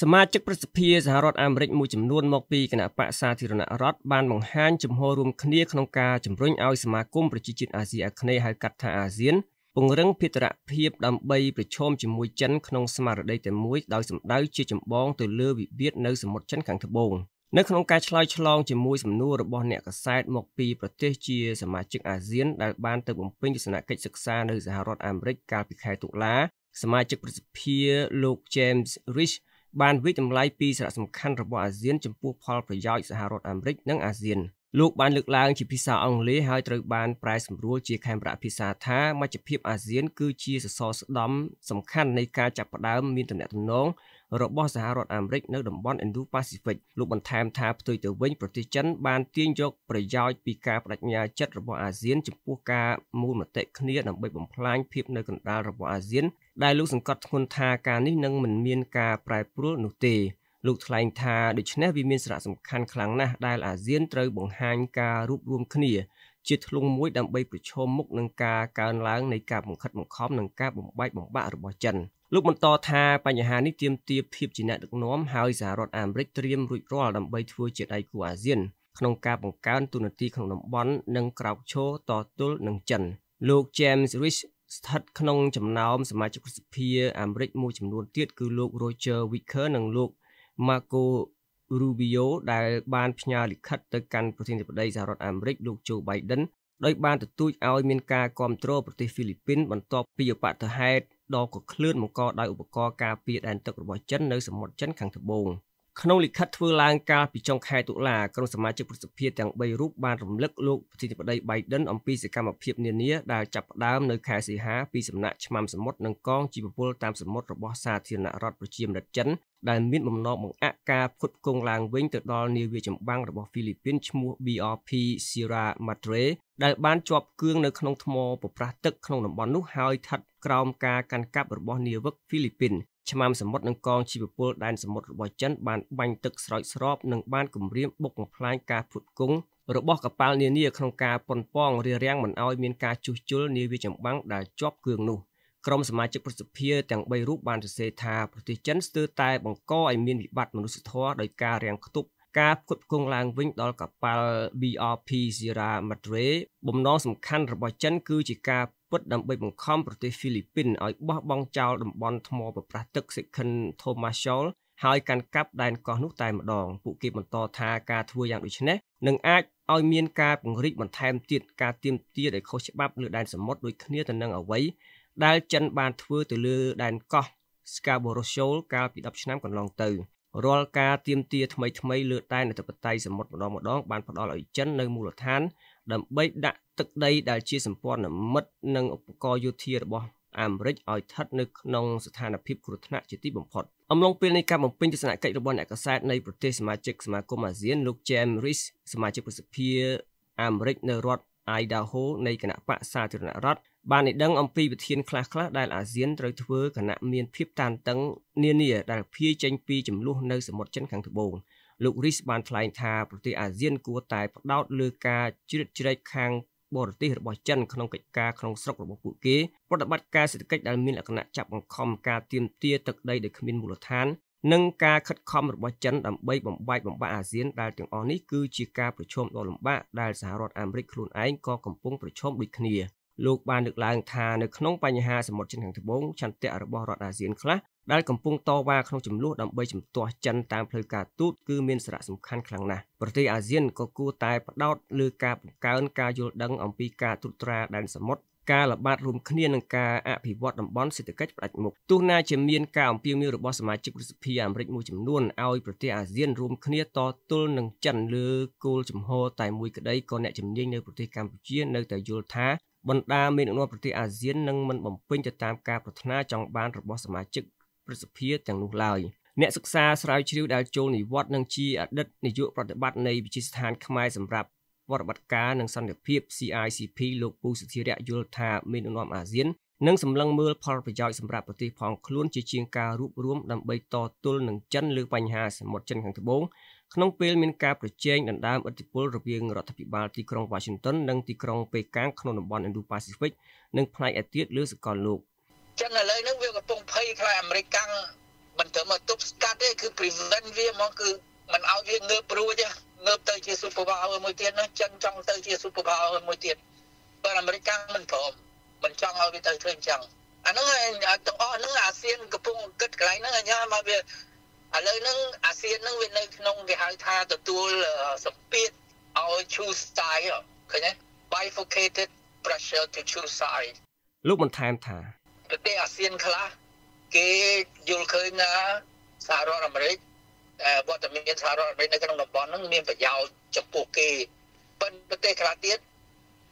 សមាជិកប្រសិទ្ធិសហរដ្ឋអាមេរិកមួយចំនួនមកពីគណៈបកសាធារណរដ្ឋបានបង្ហាញជំហររួមគ្នាក្នុងការជំរុញឲ្យសមាគមប្រជាជាតិអាស៊ីអាគ្នេយ៍ហៅកាត់ថាអាស៊ានពង្រឹងភារកិច្ចដើម្បីប្រឈមជាមួយចិនក្នុងស្មារតីតែមួយដោយសម្ដៅជាចម្បងទៅលើវិវាទនៅសមុទ្រចិនខាងត្បូងនៅក្នុងការឆ្លើយឆ្លងជាមួយសំណួររបស់អ្នកកសែតមកពីប្រទេសជាសមាជិកអាស៊ានដែលបានទៅបំពេញទស្សនកិច្ចសិក្សានៅសហរដ្ឋអាមេរិកកាលពីខែតុលាសមាជិកប្រសិទ្ធិលោក James Rich បានវិចម្លៃពីសារៈសំខាន់របស់អាស៊ានចំពោះផលប្រយោជន៍សហរដ្ឋអាមេរិកនិងអាស៊ានលោកបានលើកឡើងជាភាសាអង់គ្លេសហើយត្រូវបានប្រែសម្រួលជាខេមរៈភាសាថាមជ្ឈភាពអាស៊ានគឺជាសសរស្តម្ភសំខាន់នៃការចាប់ផ្ដើមមានទំនាក់ទំនងរបស់សហរដ្ឋអាមេរិកនៅតំបន់ Indo-Pacific លោកបន្ថែមថាផ្ទុយទៅវិញប្រទេសចិន បានទាញយក ប្រយោជន៍ពីការបដិញ្ញាចិត្តរបស់អាស៊ានចំពោះការមូលមតិគ្នាដើម្បីបំផ្លាញភាពនៅកណ្ដាលរបស់អាស៊ាន ដែលលោកសង្កត់ធ្ងន់ថាការនេះនឹងមិនមានការប្រែប្រួលនោះទេលោកថ្លែងថាដូច្នេះវាមានសារៈសំខាន់ខ្លាំងណាស់ដែលអាស៊ានត្រូវបង្ហាញការរួបរวมគ្នា ជាធ្លុងមួយដើម្បីប្រឈមមុខនឹងការកើនឡើងនៃការបង្ខិតបង្ខំនិងការបំបែកបំបាក់របស់ចិន។លោកបន្តថាបញ្ហានេះទាមទារភាពជាអ្នកដឹកនាំហើយសហរដ្ឋអាមេរិក ត្រៀមរួចរាល់ដើម្បីធ្វើជាដៃគូអាស៊ានក្នុងការបង្កើនទូនាទីក្នុងតំបន់និងក្រោកឈរតទល់នឹងចិន លោក James Rich ស្ថិត ក្នុងចំណោមសមាជិកសភាអាមេរិកមួយចំនួនទៀតគឺលោក Roger Wicker និងលោក Marco Rubio ដែលបានផ្ញើលិខិតទៅកាន់ប្រធានាធិបតីសហរដ្ឋអាមេរិកលោក Joe Biden ដោយបានទទូចឲ្យមានការគ្រប់គ្រងប្រទេសហ្វីលីពីនបន្ទាប់ពីឧបតហេតុដកក្លឿនបង្កដោយឧបករណ៍ការពារដែនទឹករបស់ចិននៅសមុទ្រចិនខាងត្បូងក្នុងលិខិតធ្វើឡើងកាលពីចុងខែតុលាក្រុមសមាជិកប្រសិទ្ធភាពទាំង3រូបបានរំលឹកលោកប្រធានាធិបតី Biden អំពីសកម្មភាពនានាដែលចាប់ផ្ដើមនៅខែសីហាពីសំណាក់ឆ្មាំសមុទ្រនិងកងជីវពលតាមសមុទ្ររបស់សាធារណរដ្ឋប្រជាមានិតចិនដែលមានបំណងបង្អាក់ការផ្គត់ផ្គង់ឡើងវិញទៅដល់នាវាចម្បាំងរបស់ហ្វីលីពីនឈ្មោះ BRP Sierra Madre ដែលបានជាប់គឿងនៅក្នុងថ្មប្រប្រាស់ទឹកក្នុងតំបន់នោះហើយស្ថិត ក្រោមការកាន់កាប់របស់នាវិកហ្វីលីពីនឆ្មាំសមុទ្រនិងកងជីវពលដែនសមុទ្ររបស់ចិនបានបាញ់ទឹកស្រោចស្រពនិង បានគំរាមបុកបំផ្លាញការផ្គត់ផ្គង់របស់កប៉ាល់នានាក្នុងការប៉ុនប៉ងរារាំងមិនឲ្យមានការជួសជុលនាវាចម្បាំងដែលជាប់គឿងនោះ។ក្រុមសមាជិកប្រសិទ្ធភាពទាំង3រូបបានសរសេរថាប្រទេសចិនស្ទើរតែបង្កឲ្យមានវិបត្តិមនុស្សធម៌ដោយការរាំងខ្ទប់ការផ្គត់ផ្គង់ឡើងវិញដល់កប៉ាល់ BRP Sierra Madre បំណងសំខាន់របស់ចិនគឺជាការពិតដើម្បីបង្ខំប្រទេសហ្វីលីពីនឲ្យបោះបង់ចោលតំបន់ថ្មប្រប្រាស់ទឹក Second Thomas Shoal ហើយកាន់កាប់ដែនកោះនោះតែម្ដងពួកគេបន្តថាការធ្វើយ៉ាងដូចនេះនឹងអាចឲ្យមានការពង្រីកបន្ថែមទៀតការទៀមទាដោយខុសច្បាប់លើដែនសមុទ្រដូចគ្នាទៅនឹងអ្វីដែលចិន បានធ្វើទៅលើដែនកោះ Scarborough Shoal កាលពី10ឆ្នាំកន្លងទៅរាល់ការទៀមទាថ្មីថ្មីលើតែនតិបតីសមុទ្រម្ដងម្ដងបានផ្ដល់ឲ្យចិននៅមូលដ្ឋាន ដើម្បីដាក់ទឹកដី ដែលជាសម្ព័ន្ធមិត្តនិងឧបករណ៍យោធារបស់ អាមេរិកឲ្យស្ថិតនៅក្នុងស្ថានភាពគ្រោះថ្នាក់ជាទីបំផុតអំឡុងពេលនៃការបំពេញទស្សនកិច្ចរបស់អ្នកកសែតនៃប្រទេសសមាជិកសមាគមអាស៊ានលោក James Rees សមាជិកប្រសិទ្ធិអាមេរិកនៅរដ្ឋ Idaho នៃគណៈបកសាធារណរដ្ឋបានឲ្យដឹងអំពីវិធានខ្លះៗដែលអាស៊ានត្រូវធ្វើគណៈមានភាពតានតឹងនានាដែលភាយចេញពីចំនួននៅសមុទ្រចិនខាងត្បូងលោករីសបានថ្លែងថាប្រទេសអាស៊ានគួរតែផ្ដោតលើការជ្រៀតជ្រែកខាងបរទេសរបស់ចិនក្នុងកិច្ចការក្នុងស្រុករបស់ពួកគេប្រតិបត្តិការសេដ្ឋកិច្ចដែលមានលក្ខណៈចាប់បង្ខំការទាមទារទឹកដីដែលគ្មានមូលដ្ឋាននិងការខិតខំរបស់ចិនដើម្បីបំបែកបំបាក់អាស៊ានដែលទាំងអស់នេះគឺជាការប្រឈមដ៏លំបាកដែលសហរដ្ឋអាមេរិកខ្លួនឯងក៏កំពុងប្រឈមដូចគ្នាលោកបានលើកឡើងថានៅក្នុងបញ្ហាសមុទ្រចិនខាងត្បូងឆន្ទៈរបស់រដ្ឋអាស៊ានខ្លះដែលកំពុងតវ៉ាក្នុងចំនួនដើម្បីជំទាស់ចិនតាមផ្លូវការទូតគឺមានសារៈសំខាន់ខ្លាំងណាស់ប្រទេសអាស៊ានក៏គួរតែផ្ដោតលើការបង្កើនការយល់ដឹង អំពីការត្រួតត្រាដែនសមុទ្រការល្បាតរួមគ្នានឹងការអភិវឌ្ឍតំបន់សេដ្ឋកិច្ចផ្ដាច់មុខទោះណាជាមានការអំពាវនាវរបស់សមាជិករដ្ឋសភាអាមេរិកមួយចំនួនឲ្យប្រទេសអាស៊ានរួមគ្នាតទល់នឹងចិនលើគោលជំហរតែមួយក្តីក៏អ្នកជំនាញនៅប្រទេសកម្ពុជានៅតែយល់ថាបណ្ដាមេដឹកនាំប្រទេសអាស៊ាននឹងមិនបំពេញទៅតាមការប្រាថ្នាចង់បានរបស់សមាជិកព្រឹទ្ធសភាទាំងនោះឡើយអ្នកសិក្សាស្រាវជ្រាវដែលចូលនិវត្តន៍នឹងជាអតីតនាយកប្រតិបត្តិនៃវិទ្យាស្ថានខ្មែរសម្រាប់វត្តបត្តិការនិងសន្តិភាព CICP លោកពូសុធិរៈយល់ថាមេដឹកនាំអាស៊ាននឹងសម្លឹងមើលផលប្រយោជន៍សម្រាប់ប្រទេសផងខ្លួនជាជាងការរួបរวมដើម្បីតទល់នឹងចិនលើបញ្ហាសមុទ្រចិនខាងត្បូងក្នុងពេលមានការប្រជែងដណ្ដើមឥទ្ធិពលរវាងរដ្ឋាភិបាលទីក្រុង Washington និងទីក្រុងប៉េកាំងក្នុងតំបន់ Indo-Pacific និងផ្នែកឯទៀតលើសកលលោកចឹងឥឡូវហ្នឹងវាកំពុងភ័យខ្លាចអាមេរិកកាំងមិនត្រឹមតែទប់ស្កាត់ទេគឺ prevent វាមកគឺមិនឲ្យវាងើបរួចទេងើបទៅជា super power មួយទៀតណាចិនចង់ទៅជា super power មួយទៀតបើអាមេរិកកាំងមិនព្រមមិនចង់ឲ្យវាទៅធ្វើអញ្ចឹងអាហ្នឹងទាំងអស់ហ្នឹងអាស៊ានកំពុងគិតកន្លែងហ្នឹងអញ្ញាមកវាឥឡូវហ្នឹងអាស៊ានហ្នឹងវានៅក្នុងគេហៅថាទទួលសម្ពាធឲ្យ choose side ឃើញទេ bifurcated pressure to choose side លោកបន្ថែមថាប្រទេសអាស៊ានខ្លះគេយល់ឃើញថាសហរដ្ឋអាមេរិកវត្តមានសហរដ្ឋអាមេរិកនៅក្នុងតំបន់ហ្នឹងមានប្រយោជន៍ចំពោះគេប៉ុន្តែប្រទេសខ្លះទៀត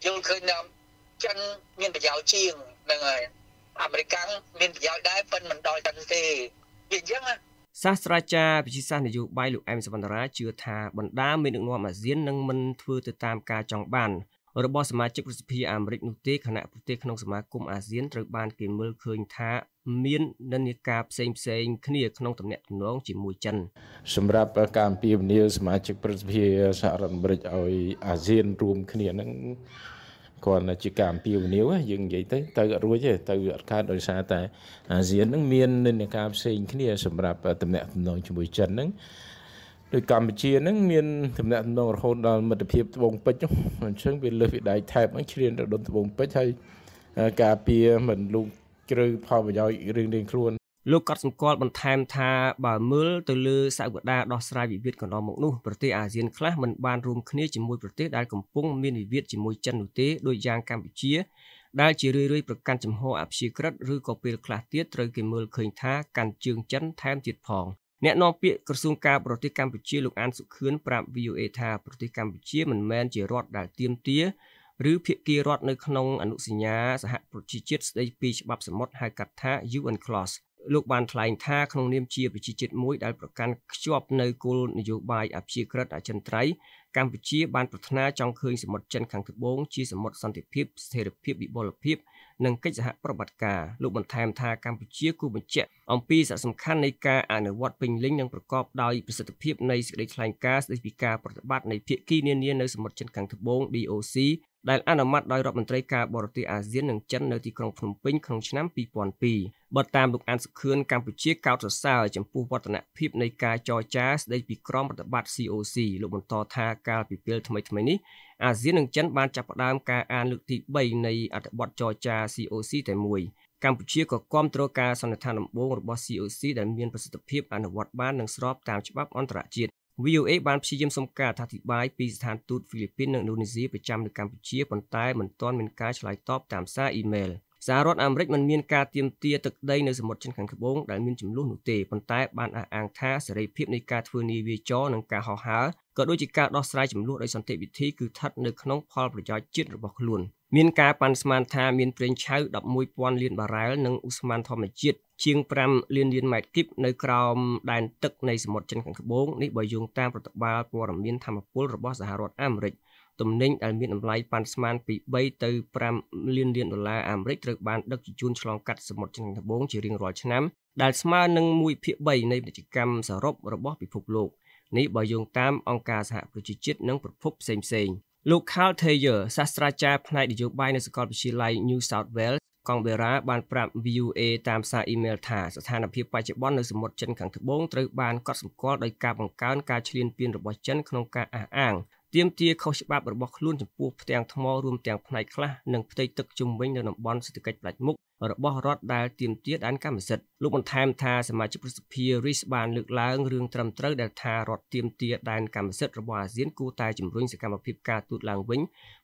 យល់ឃើញថាចិនមានប្រយោជន៍ជាងហ្នឹងហើយអាមេរិកមានប្រយោជន៍ដែរប៉ុន្តែមិនដល់ចិនទេវាអញ្ចឹងណាសាស្ត្រាចារ្យវិទ្យាសាស្ត្រនយោបាយលោកអែមសវណ្ណរាជឿថាបណ្ដាមេដឹកនាំអាស៊ាននឹងមិនធ្វើទៅតាមការចង់បានរបស់សមាជិករដ្ឋសភាអាមេរិកនោះទេខណៈប្រទេសក្នុងសមាគមអាស៊ានត្រូវបានគេមើលឃើញថា មាន និន្នាការផ្សេងផ្សេងគ្នាក្នុងទំនាក់ទំនងជាមួយចិន សម្រាប់ការអំពាវនាវសមាជិកប្រសិទ្ធិសហរដ្ឋអាមេរិកឲ្យអាស៊ានរួមគ្នានឹងគ្រាន់តែជាការអំពាវនាវយើងនិយាយទៅទៅអត់រួចទេទៅអត់កើតដោយសារតែអាស៊ាននឹងមាននិន្នាការផ្សេងគ្នាសម្រាប់តំណែងតំណងជាមួយចិនហ្នឹងដោយកម្ពុជាហ្នឹងមានតំណែងតំណងរហូតដល់មិត្តភាពត្បូងពេជ្រអញ្ចឹងវាលើសវាដៃថែបហ្នឹងជ្រានរដុនត្បូងពេជ្រហើយការពារមិនលូកជ្រៅផលប្រយោជន៍រៀងៗខ្លួនលោកក៏សម្គាល់បន្ថែមថាបើមើលទៅលើសវតាដោះស្រាយវិវាទកន្លងមកនោះប្រទេសអាស៊ានខ្លះមិនបានរួមគ្នាជាមួយប្រទេសដែលកំពុងមានវិវាទជាមួយចិននោះទេដោយយ៉ាងកម្ពុជា ដែលជារឿយៗប្រកាន់ចំហអព្យាក្រឹតឬក៏ពេលខ្លះទៀតត្រូវគេមើលឃើញថាកាន់ជើងចិនថែមទៀតផង អ្នកនាំពាក្យក្រសួងការបរទេសកម្ពុជាលោកអានសុខឿនប្រាប់ VOA ថាប្រទេសកម្ពុជា មិនមែនជារដ្ឋដែលទៀមទាឬភាគីរដ្ឋនៅក្នុង អនុសញ្ញាសហប្រជាជាតិស្តីពីច្បាប់សមុទ្រហៅកាត់ថា UN Clause លោកបានថ្លែងថាក្នុងនាមជាប្រជាជាតិមួយដែលប្រកាន់ខ្ជាប់នៅគោលនយោបាយអព្យាក្រឹតអចិន្ត្រៃយ៍កម្ពុជាបានប្រាថ្នាចង់ឃើញសមុទ្រចិនខាងត្បូងជាសមុទ្រសន្តិភាពស្ថិរភាពវិបុលភាពនិងកិច្ចសហប្រតិបត្តិការលោកបន្ថែមថាកម្ពុជាគូបញ្ជាក់អំពីសារៈសំខាន់នៃការអនុវត្តពេញលេញនិងប្រកបដោយប្រសិទ្ធភាពនៃសេចក្តីថ្លែងការណ៍ស្តីពីការប្រតិបត្តិនៃភាគីនានានៅសមុទ្រចិនខាងត្បូង DOC ដែលអនុម័តដោយរដ្ឋមន្ត្រីការបរទេសអាស៊ាននិងចិននៅទីក្រុងភ្នំពេញក្នុងឆ្នាំ2002បើតាមលោកអានសុខឿនកម្ពុជាកោតសរសើរចំពោះវឌ្ឍនភាពនៃការចរចាស្ដីពីក្រមប្រតិបត្តិ COC លោកបន្តថាកាលពីពេលថ្មីៗនេះអាស៊ាននិងចិនបានចាប់ផ្ដើមការអានលើកទី3នៃអត្ថបទចរចា COC តែមួយ កម្ពុជាក៏គាំទ្រការសន្និដ្ឋានដំបូងរបស់ COC ដែលមានប្រសិទ្ធភាពអនុវត្តបាននិងស្របតាមច្បាប់អន្តរជាតិ VOA បានព្យាយាមសុំការអធិប្បាយពីស្ថានទូតហ្វីលីពីននិងឥណ្ឌូនេស៊ីប្រចាំនៅកម្ពុជាប៉ុន្តែមិនទាន់មានការឆ្លើយតបតាមសារអ៊ីមែលសហរដ្ឋអាមេរិកមិនមានការទៀមទាទឹកដីនៅសមុទ្រចិនខាងត្បូងដែលមានចំនួននោះទេប៉ុន្តែបានអះអាងថាសេរីភាពនៃការធ្វើនាវាចរនិងការហោះហើរក៏ដូចជាការដោះស្រាយចំនួនដោយសន្តិវិធីគឺស្ថិតនៅក្នុងផលប្រយោជន៍ជាតិរបស់ខ្លួន មានការប៉ាន់ស្មានថាមានប្រេងឆៅ11000លានបារ៉ែលនិងឧស្ម័នធម្មជាតិជាង5លានលានម៉ែត្រគីបនៅក្រោមដែនទឹកនៃសមុទ្រចិនខាងត្បូងនេះបើយោងតាមប្រតិបាលព័ត៌មានធម្មពលរបស់សហរដ្ឋអាមេរិកទំនិញដែលមានតម្លៃប៉ាន់ស្មានពី3ទៅ5លានលានដុល្លារអាមេរិកត្រូវបានដឹកជញ្ជូនឆ្លងកាត់សមុទ្រចិនខាងត្បូងជារៀងរាល់ឆ្នាំដែលស្មើនឹង1/3នៃពាណិជ្ជកម្មសរុបរបស់ពិភពលោកនេះបើយោងតាមអង្គការសហប្រជាជាតិនិងប្រភពផ្សេងៗលោក Carl Thayer សាស្ត្រាចារ្យផ្នែកនយោបាយនៅសាកលវិទ្យាល័យ New South Wales កងបេរ៉ាបានប្រាប់ VOA តាមសារអ៊ីមែលថាស្ថានភាពបច្ចុប្បន្ននៅសមុទ្រចិនខាងត្បូងត្រូវបានកត់សម្គាល់ដោយការបង្កើនការឈ្លានពានរបស់ចិនក្នុងការអះអាងទាមទារខុសច្បាប់របស់ខ្លួនចំពោះផ្ទាំងថ្មរួមទាំងផ្នែកខ្លះនិងផ្ទៃទឹកជុំវិញនៅតំបន់សេដ្ឋកិច្ចផ្លាច់មុខរបស់រដ្ឋដែលទាមទារដែនកម្មសិទ្ធិលោកបន្ថែមថាសមាជិកប្រសិទ្ធភាពរីសបានលើកឡើងរឿងត្រឹមត្រូវដែលថារដ្ឋទាមទារដែនកម្មសិទ្ធិរបស់អាស៊ានគួរតែជំរុញសកម្មភាពការទូតឡើងវិញ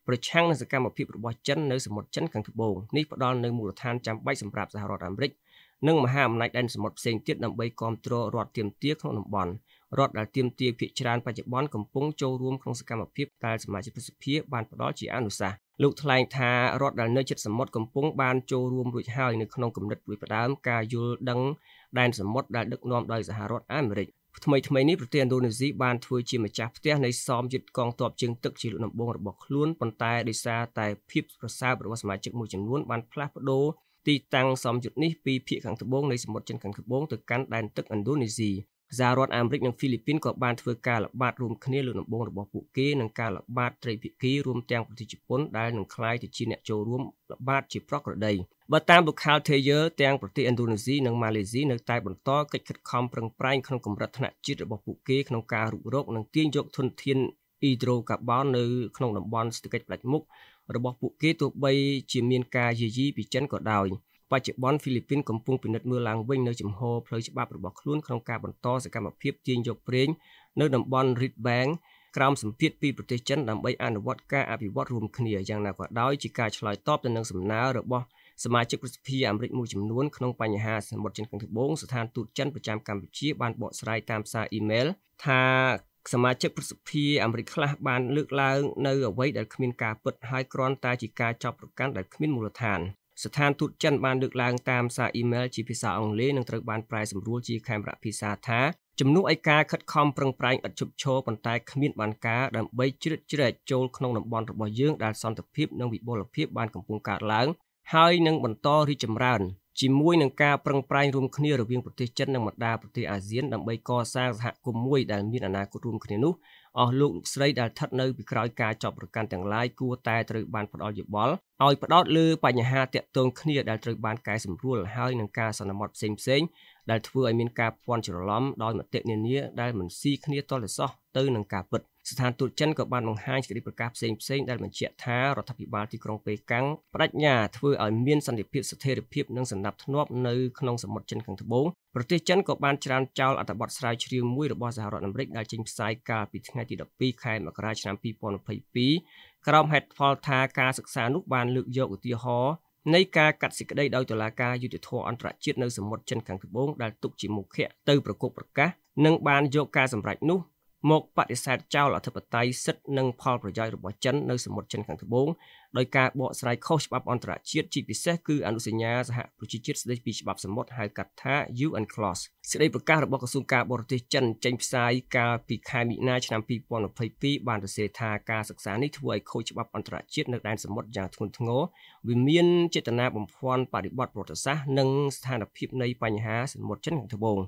ប្រឆាំងនឹងសកម្មភាពរបស់ចិននៅសមុទ្រចិនខាងត្បូងនេះផ្ដល់នូវមូលដ្ឋានចាំបាច់សម្រាប់សហរដ្ឋអាមេរិកនិងមហាអំណាចដែនសមុទ្រផ្សេងទៀតដើម្បីគ្រប់គ្រងរដ្ឋទាមទារក្នុងតំបន់រដ្ឋដែលទាមទារភាគច្រើនបច្ចុប្បន្នកំពុងចូលរួមក្នុងសកម្មភាពដែលសមាជិកប្រសិទ្ធភាពបានផ្ដល់ជាអនុសាសន៍លោកថ្លែងថារដ្ឋដែលនៅជិតសមុទ្រកំពុងបានចូលរួមរួចហើយនៅក្នុងគំនិតរួចផ្ដើមការយល់ដឹង ដែនសមុទ្រដែលដឹកនាំដោយសហរដ្ឋអាមេរិកថ្មីថ្មីនេះប្រទេសឥណ្ឌូនេស៊ីបានធ្វើជាម្ចាស់ផ្ទះនៃសមយុទ្ធកងទ័ពជើងទឹកជាលោកដំបងរបស់ខ្លួនប៉ុន្តែដោយសារតែភាពប្រសើររបស់សមាជិកមួយចំនួនបានផ្លាស់ប្ដូរទីតាំងសមយុទ្ធនេះពីភាគខាងត្បូងនៃសមុទ្រចិនខាងត្បូងទៅកាន់ដែនទឹកឥណ្ឌូនេស៊ីសាររដ្ឋអាមេរិកនិងហ្វីលីពីនក៏បានធ្វើការល្បាតរួមគ្នាលើដំបងរបស់ពួកគេនិងការល្បាតត្រីភិគីរួមទាំងប្រទេសជប៉ុនដែលនឹងក្លាយទៅជាអ្នកចូលរួមល្បាតជាប្រក្រតីបើតាមលោក Khal Thayer ទាំងប្រទេសឥណ្ឌូនេស៊ីនិងម៉ាឡេស៊ីនៅតែបន្តកិច្ចខិតខំប្រឹងប្រែងក្នុងកម្រិតថ្នាក់ជាតិរបស់ពួកគេក្នុងការរុករកនិងទាញយកធនធានអ៊ីដ្រូកាបូននៅក្នុងតំបន់សេដ្ឋកិច្ចផ្ដាច់មុខរបស់ពួកគេទោះបីជាមានការយាយីពីចិនក៏ដោយ។បច្ចុប្បន្នហ្វីលីពីនកំពុងពិនិត្យមើលឡើងវិញនៅជំហរផ្លូវច្បាប់របស់ខ្លួនក្នុងការបន្តសកម្មភាពទាញយកប្រេងនៅតំបន់ Red Bank ក្រោមសម្ពាធពីប្រទេសចិនដើម្បីអនុវត្តការអភិវឌ្ឍរួមគ្នាយ៉ាងណាក៏ដោយជាការឆ្លើយតបទៅនឹងសំណើរបស់សមាជិកប្រសិទ្ធិអាមេរិកមួយចំនួនក្នុងបញ្ហាសមុទ្រចិនខាងត្បូងស្ថានទូតចិនប្រចាំកម្ពុជាបានបកស្រាយតាមសារអ៊ីមែលថាសមាជិកប្រសិទ្ធិអាមេរិកខ្លះបានលើកឡើង នៅអ្វីដែលគ្មានការពិតហើយគ្រាន់តែជាការចោទប្រកាន់ដែលគ្មានមូលដ្ឋានស្ថានទូតចិនបានលើកឡើងតាមសារអ៊ីមែលជាភាសាអង់គ្លេសនិងត្រូវបានប្រែសម្រួលជាខេមរៈភាសាថាជំនួសឲ្យការខិតខំប្រឹងប្រែងឥតឈប់ឈរប៉ុន្តែគ្មានបានការដើម្បីជ្រៀតជ្រែកចូលក្នុងតំបន់របស់យើងដែលសន្តិភាពនិងវិបុលភាពបានកំពុងកើតឡើង ហើយនឹងបន្តរីកចម្រើនជាមួយនឹងការប្រឹងប្រែងរួមគ្នារវាងប្រទេសចិននិងបណ្ដាប្រទេសអាស៊ានដើម្បីកសាងសហគមន៍មួយដែលមានអនាគតរួមគ្នានោះអស់លោកលោកស្រីដែលស្ថិតនៅពីក្រោយការចប់ប្រកាន់ទាំងឡាយគួរតែត្រូវបានផ្ដល់យោបល់ឲ្យផ្ដោតលើបញ្ហាតាក់ទងគ្នាដែលត្រូវបានកែសម្រួលហើយនឹងការសន្មត់ផ្សេងផ្សេងដែលធ្វើឲ្យមានការភ័ន្តច្រឡំដោយមតិនានាដែលមិនស៊ីគ្នាតលិសោះទៅនឹងការពិត។ស្ថានទូតចិនក៏បានបង្ហាញសេចក្តីប្រកាសផ្សេងផ្សេងដែលបញ្ជាក់ថារដ្ឋាភិបាលទីក្រុងប៉េកាំងបដិញ្ញាធ្វើឲ្យមានសន្តិភាពស្ថិរភាពនិងសន្តិភាពនៅក្នុងសមុទ្រចិនខាងត្បូងប្រទេសចិនក៏បានច្រានចោលអត្ថបទស្រាវជ្រាវមួយរបស់សហរដ្ឋអាមេរិកដែលចេញផ្សាយកាលពីថ្ងៃទី12ខែមករាឆ្នាំ2022ក្រោមហេតុផលថាការសិក្សានោះបានលើកយកឧទាហរណ៍នៃការកាត់សេចក្តីដោយតុលាការយុតិធធអន្តរជាតិនៅសមុទ្រចិនខាងត្បូងដែលទុកជាមុខៈទៅប្រកបប្រកាសនិងបានយកការសម្រេចនោះមកបដិសេធចោលអធិបតេយ្យសិទ្ធិនិងផលប្រយោជន៍របស់ចិននៅសមុទ្រចិនខាងត្បូងដោយការបកស្រាយខុសច្បាប់អន្តរជាតិជាពិសេសគឺអនុសញ្ញាសហប្រជាជាតិស្តីពីច្បាប់សមុទ្រហៅកាត់ថា UN Clause សេចក្តីប្រកាសរបស់ក្រសួងការបរទេសចិនចេញផ្សាយកាលពីខែមិនិនាឆ្នាំ2022បានសរសេរថាការសិក្សានេះធ្វើឲ្យខូចច្បាប់អន្តរជាតិនៅដែនសមុទ្រយ៉ាងធ្ងន់ធ្ងរវាមានចេតនាបំភាន់បរិបទប្រវត្តិសាស្ត្រនិងស្ថានភាពនៃបញ្ហាសមុទ្រចិនខាងត្បូង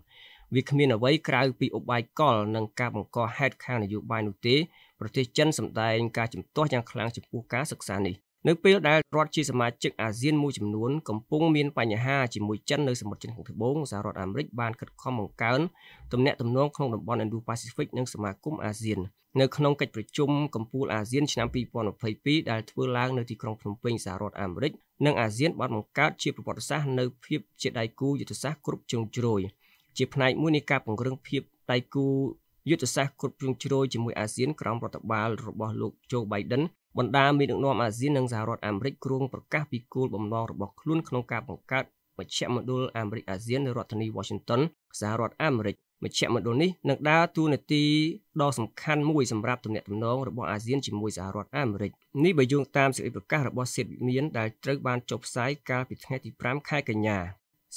វាគ្មានអ្វីក្រៅពីឧបាយកលនិងការបង្កហេតុខាងនយោបាយនោះទេប្រទេសចិនសម្ដែងការជំទាស់យ៉ាងខ្លាំងចំពោះការសិក្សានេះនៅពេលដែលរដ្ឋជាសមាជិកអាស៊ានមួយចំនួនកំពុងមានបញ្ហាជាមួយចិននៅសមុទ្រចិនខាងត្បូងសហរដ្ឋអាមេរិកបានខិតខំបង្កើនទំនាក់ទំនងក្នុងតំបន់ Indo-Pacific និងសមាគមអាស៊ាននៅក្នុងកិច្ចប្រជុំកំពូលអាស៊ានឆ្នាំ2022ដែលធ្វើឡើងនៅទីក្រុងភ្នំពេញសហរដ្ឋអាមេរិកនិងអាស៊ានបានបង្កើតជាប្រវត្តិសាស្ត្រនៅភាពជាដៃគូយុទ្ធសាស្ត្រគ្រប់ជ្រុងជ្រោយជាផ្នែកមួយនៃការពង្រឹងភាពដៃគូយុទ្ធសាស្ត្រគ្រប់ជ្រុងជ្រោយជាមួយអាស៊ានក្រោមរដ្ឋបាលរបស់លោកโจ Biden បណ្ដាមេដឹកនាំអាស៊ាននិងសហរដ្ឋអាមេរិកគ្រងប្រកាសពីគោលបំណងរបស់ខ្លួនក្នុងការបង្កើតមជ្ឈមណ្ឌលអាមេរិកអាស៊ាននៅរដ្ឋធានី Washington សហរដ្ឋអាមេរិកមជ្ឈមណ្ឌលនេះនឹងដើរតួនាទីដ៏សំខាន់មួយសម្រាប់ទំនាក់ទំនងរបស់អាស៊ានជាមួយសហរដ្ឋអាមេរិកនេះបើយោងតាមសេចក្តីប្រកាសរបស់សេតវិមានដែលត្រូវបានចុះផ្សាយកាលពីថ្ងៃទី5ខែកញ្ញា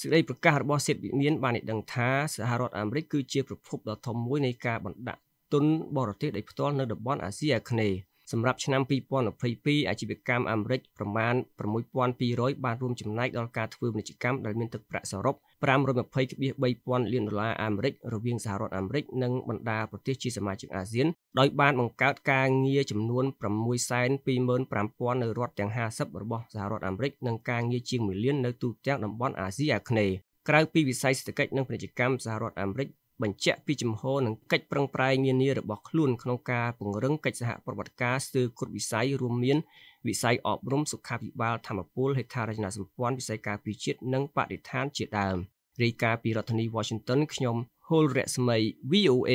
សេចក្តីប្រកាសរបស់សេដ្ឋវិមានបានឲ្យដឹងថាសហរដ្ឋអាមេរិកគឺជាប្រភពដ៏ធំមួយនៃការបណ្ដាក់ទុនបរទេសដោយផ្ទាល់នៅតំបន់អាស៊ីអាគ្នេយ៍សម្រាប់ឆ្នាំ2022អាជីវកម្មអាមេរិកប្រមាណ6200បានរួមចំណែកដល់ការធ្វើពាណិជ្ជកម្មដែលមានទឹកប្រាក់សរុប520.3000លានដុល្លារអាមេរិករវាងសហរដ្ឋអាមេរិក និងបណ្ដាប្រទេសជាសមាជិកអាស៊ានដោយបានបង្កើតការងារចំនួន625,000នៅរដ្ឋទាំង50របស់សហរដ្ឋអាមេរិកនិងការងារជាង1លាននៅទូទាំងតំបន់អាស៊ីអាគ្នេយ៍ក្រៅពីវិស័យសេដ្ឋកិច្ចនិងពាណិជ្ជកម្មសហរដ្ឋអាមេរិកបញ្ជាក់ពីចំហនិងកិច្ចប្រឹងប្រែងនានារបស់ខ្លួនក្នុងការពង្រឹងកិច្ចសហប្រតិបត្តិការស្ទើរគ្រប់វិស័យរួមមាន វិស័យអប់រំសុខាភិបាលធម្មពលហេដ្ឋារចនាសម្ព័ន្ធវិស័យការពារជាតិនិងបរិស្ថានជាដើម។រាយការណ៍ពីរដ្ឋធានី Washington ខ្ញុំហូលរស្មី VOA